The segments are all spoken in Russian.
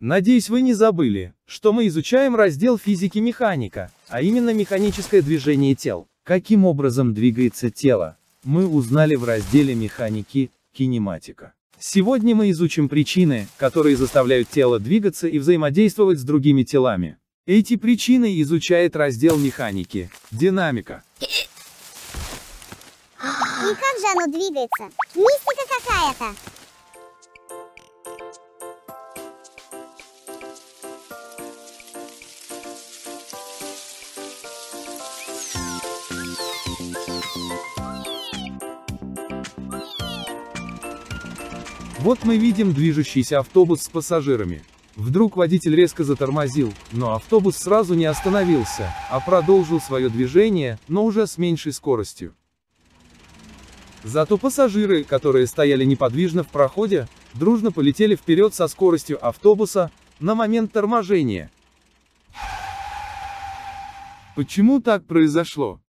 Надеюсь вы не забыли, что мы изучаем раздел физики-механика, а именно механическое движение тел. Каким образом двигается тело, мы узнали в разделе механики, кинематика. Сегодня мы изучим причины, которые заставляют тело двигаться и взаимодействовать с другими телами. Эти причины изучает раздел механики, динамика. И как же оно двигается? Мистика какая-то. Вот мы видим движущийся автобус с пассажирами. Вдруг водитель резко затормозил, но автобус сразу не остановился, а продолжил свое движение, но уже с меньшей скоростью. Зато пассажиры, которые стояли неподвижно в проходе, дружно полетели вперед со скоростью автобуса на момент торможения. Почему так произошло?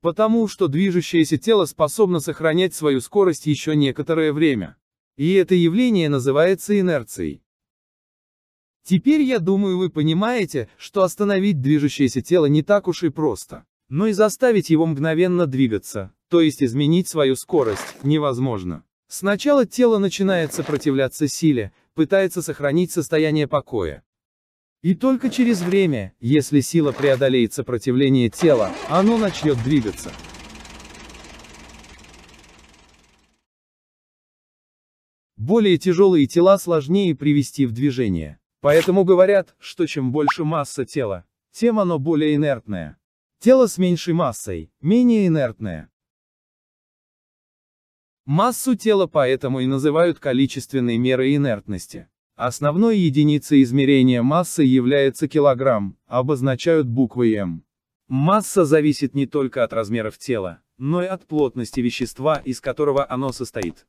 Потому что движущееся тело способно сохранять свою скорость еще некоторое время. И это явление называется инерцией. Теперь я думаю вы понимаете, что остановить движущееся тело не так уж и просто. Но и заставить его мгновенно двигаться, то есть изменить свою скорость, невозможно. Сначала тело начинает сопротивляться силе, пытается сохранить состояние покоя. И только через время, если сила преодолеет сопротивление тела, оно начнет двигаться. Более тяжелые тела сложнее привести в движение. Поэтому говорят, что чем больше масса тела, тем оно более инертное. Тело с меньшей массой, менее инертное. Массу тела поэтому и называют количественной мерой инертности. Основной единицей измерения массы является килограмм, обозначают буквой М. Масса зависит не только от размеров тела, но и от плотности вещества, из которого оно состоит.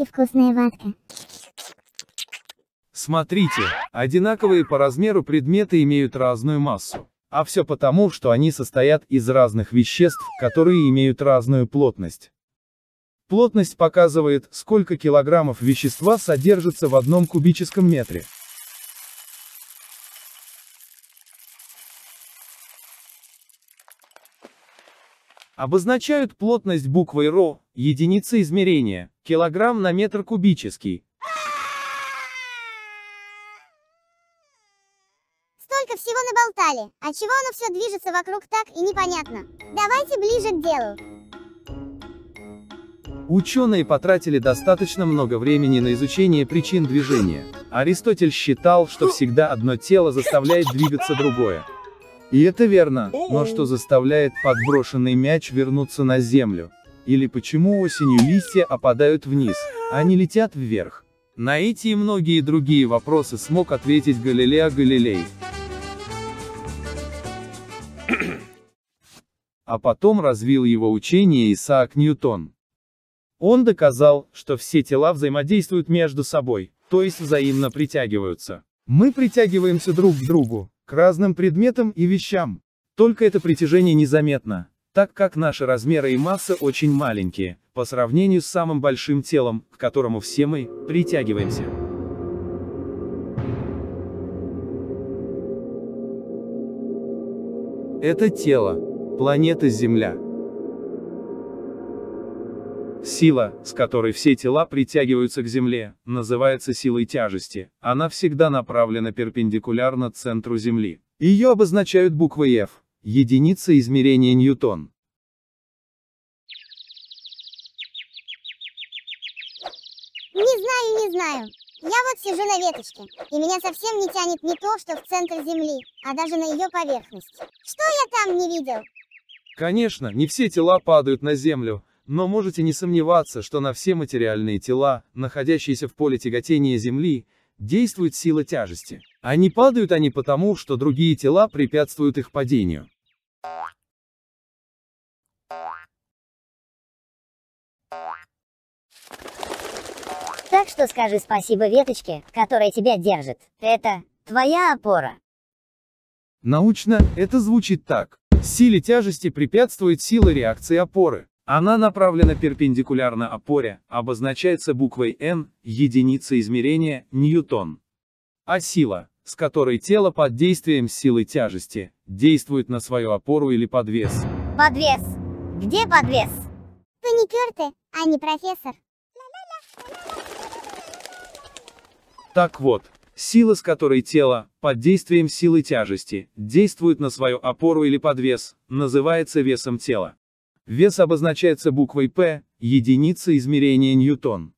очень вкусная ватка. Смотрите, одинаковые по размеру предметы имеют разную массу. А все потому, что они состоят из разных веществ, которые имеют разную плотность. Плотность показывает, сколько килограммов вещества содержится в одном кубическом метре. обозначают плотность буквой ро, единица измерения, килограмм на метр кубический. Столько всего наболтали, а чего оно все движется вокруг так и непонятно. Давайте ближе к делу. Ученые потратили достаточно много времени на изучение причин движения. Аристотель считал, что всегда одно тело заставляет двигаться другое. И это верно, но что заставляет подброшенный мяч вернуться на землю? Или почему осенью листья опадают вниз, а не летят вверх? На эти и многие другие вопросы смог ответить Галилео Галилей. А потом развил его учение Исаак Ньютон. Он доказал, что все тела взаимодействуют между собой, то есть взаимно притягиваются. Мы притягиваемся друг к другу, разным предметам и вещам. Только это притяжение незаметно, так как наши размеры и масса очень маленькие, по сравнению с самым большим телом, к которому все мы притягиваемся. Это тело. Планета Земля. Сила, с которой все тела притягиваются к Земле, называется силой тяжести. Она всегда направлена перпендикулярно центру Земли. Ее обозначают буквой F, единица измерения Ньютон. Не знаю, не знаю. Я вот сижу на веточке, и меня совсем не тянет не то, что в центр Земли, а даже на ее поверхность. Что я там не видел? Конечно, не все тела падают на Землю, но можете не сомневаться, что на все материальные тела, находящиеся в поле тяготения Земли, действует сила тяжести. А не падают они потому, что другие тела препятствуют их падению. Так что скажи спасибо веточке, которая тебя держит. Это твоя опора. Научно это звучит так. Силе тяжести препятствует сила реакции опоры. Она направлена перпендикулярно опоре, обозначается буквой N, единица измерения, ньютон. А сила, с которой тело под действием силы тяжести, действует на свою опору или подвес. Подвес. Где подвес? Вы не перты, а не профессор. Так вот, сила, с которой тело, под действием силы тяжести, действует на свою опору или подвес, называется весом тела. Вес обозначается буквой P, единица измерения Ньютон.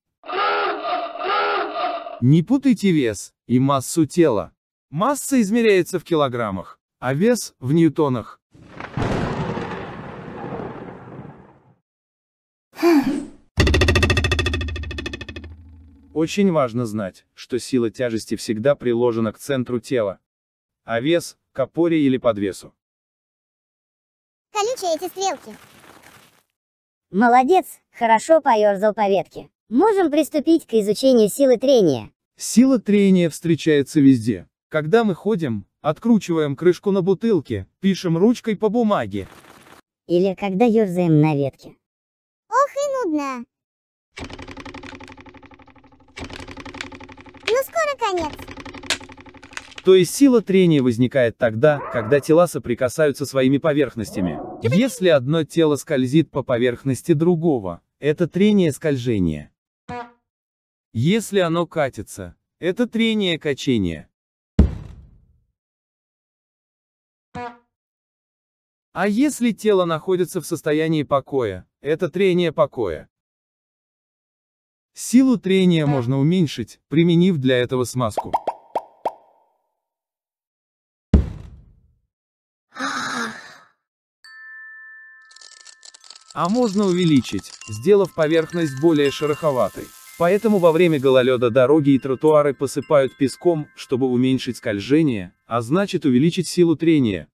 Не путайте вес и массу тела. Масса измеряется в килограммах, а вес – в ньютонах. Очень важно знать, что сила тяжести всегда приложена к центру тела, а вес – к опоре или подвесу. Колючие эти стрелки. Молодец, хорошо поерзал по ветке. Можем приступить к изучению силы трения. Сила трения встречается везде. Когда мы ходим, откручиваем крышку на бутылке, пишем ручкой по бумаге. Или когда ерзаем на ветке. Ох и нудно. Ну скоро конец. То есть сила трения возникает тогда, когда тела соприкасаются своими поверхностями. Если одно тело скользит по поверхности другого, это трение скольжения. Если оно катится, это трение качения. А если тело находится в состоянии покоя, это трение покоя. Силу трения можно уменьшить, применив для этого смазку. А можно увеличить, сделав поверхность более шероховатой. Поэтому во время гололеда дороги и тротуары посыпают песком, чтобы уменьшить скольжение, а значит увеличить силу трения.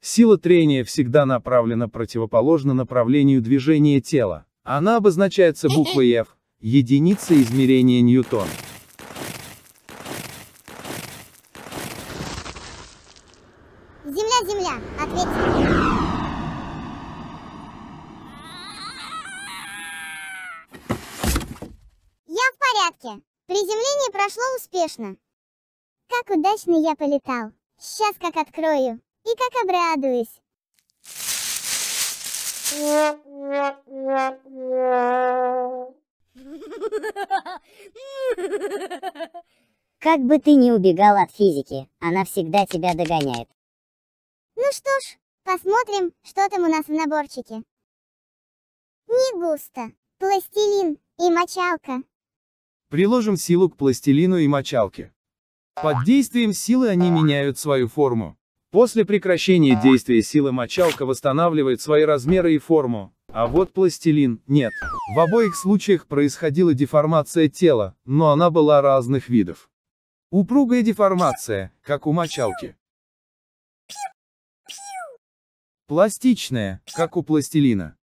Сила трения всегда направлена противоположно направлению движения тела. Она обозначается буквой F, единица измерения Ньютон. прошло успешно. Как удачно я полетал. Сейчас как открою. И как обрадуюсь. Как бы ты ни убегал от физики, она всегда тебя догоняет. Ну что ж, посмотрим, что там у нас в наборчике. Не густо. Пластилин и мочалка. Приложим силу к пластилину и мочалке. Под действием силы они меняют свою форму. После прекращения действия силы мочалка восстанавливает свои размеры и форму, а вот пластилин – нет. В обоих случаях происходила деформация тела, но она была разных видов. Упругая деформация, как у мочалки. Пластичная, как у пластилина.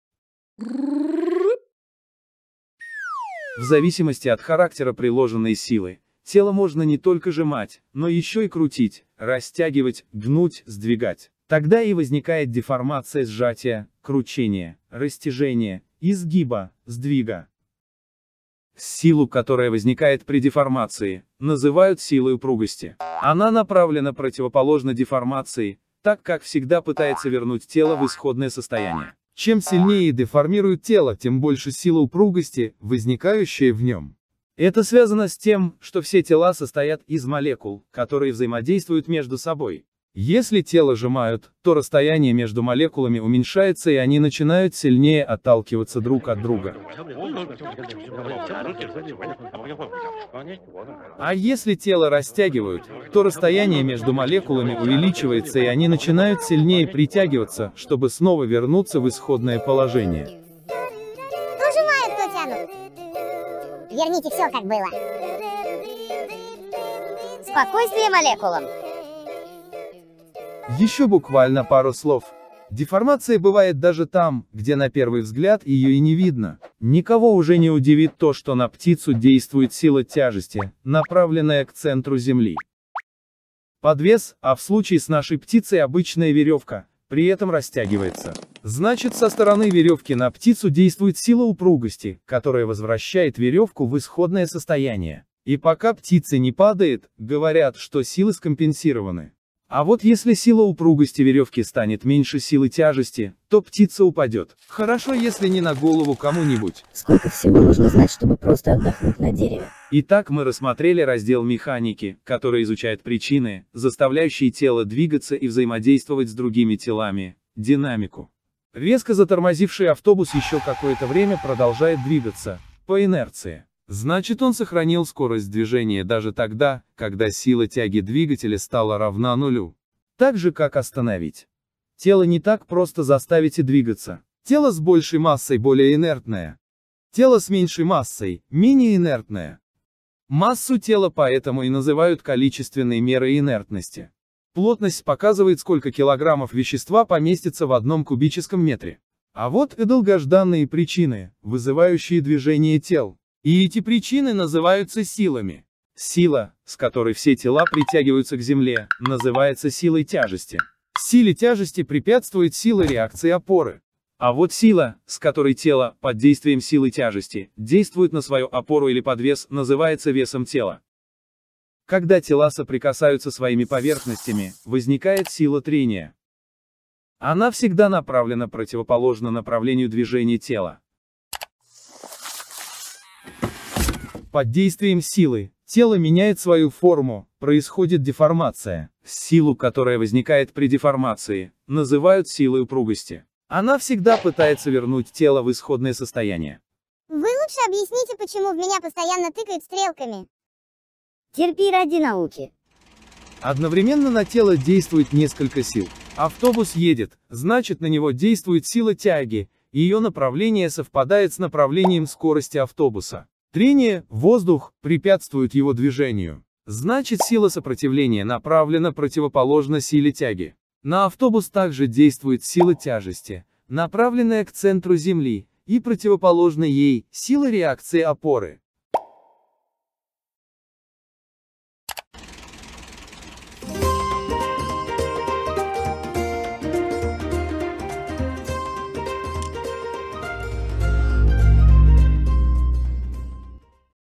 В зависимости от характера приложенной силы, тело можно не только сжимать, но еще и крутить, растягивать, гнуть, сдвигать. Тогда и возникает деформация сжатия, кручения, растяжения, изгиба, сдвига. Силу, которая возникает при деформации, называют силой упругости. Она направлена противоположно деформации, так как всегда пытается вернуть тело в исходное состояние. Чем сильнее деформирует тело, тем больше сила упругости, возникающая в нем. Это связано с тем, что все тела состоят из молекул, которые взаимодействуют между собой. Если тело сжимают, то расстояние между молекулами уменьшается и они начинают сильнее отталкиваться друг от друга. А если тело растягивают, то расстояние между молекулами увеличивается и они начинают сильнее притягиваться, чтобы снова вернуться в исходное положение. То сжимают, то тянут. Верните все, как было. Спокойствие молекулам. Еще буквально пару слов. Деформация бывает даже там, где на первый взгляд ее и не видно. Никого уже не удивит то, что на птицу действует сила тяжести, направленная к центру Земли. Подвес, а в случае с нашей птицей обычная веревка, при этом растягивается. Значит, со стороны веревки на птицу действует сила упругости, которая возвращает веревку в исходное состояние. И пока птица не падает, говорят, что силы скомпенсированы. А вот если сила упругости веревки станет меньше силы тяжести, то птица упадет. Хорошо, если не на голову кому-нибудь. Сколько всего нужно знать, чтобы просто отдохнуть на дереве? Итак, мы рассмотрели раздел механики, который изучает причины, заставляющие тело двигаться и взаимодействовать с другими телами, динамику. Резко затормозивший автобус еще какое-то время продолжает двигаться, по инерции. Значит он сохранил скорость движения даже тогда, когда сила тяги двигателя стала равна нулю. Так же как остановить. Тело не так просто заставить и двигаться. Тело с большей массой более инертное. Тело с меньшей массой, менее инертное. Массу тела поэтому и называют количественной мерой инертности. Плотность показывает, сколько килограммов вещества поместится в одном кубическом метре. А вот и долгожданные причины, вызывающие движение тел. И эти причины называются силами. Сила, с которой все тела притягиваются к Земле, называется силой тяжести. Силе тяжести препятствует сила реакции опоры. А вот сила, с которой тело, под действием силы тяжести, действует на свою опору или подвес, называется весом тела. Когда тела соприкасаются своими поверхностями, возникает сила трения. Она всегда направлена противоположно направлению движения тела. Под действием силы, тело меняет свою форму, происходит деформация. Силу, которая возникает при деформации, называют силой упругости. Она всегда пытается вернуть тело в исходное состояние. Вы лучше объясните, почему в меня постоянно тыкают стрелками. Терпи ради науки. Одновременно на тело действует несколько сил. Автобус едет, значит на него действует сила тяги, ее направление совпадает с направлением скорости автобуса. Трение, воздух, препятствуют его движению. Значит сила сопротивления направлена противоположно силе тяги. На автобус также действует сила тяжести, направленная к центру Земли, и противоположна ей, сила реакции опоры.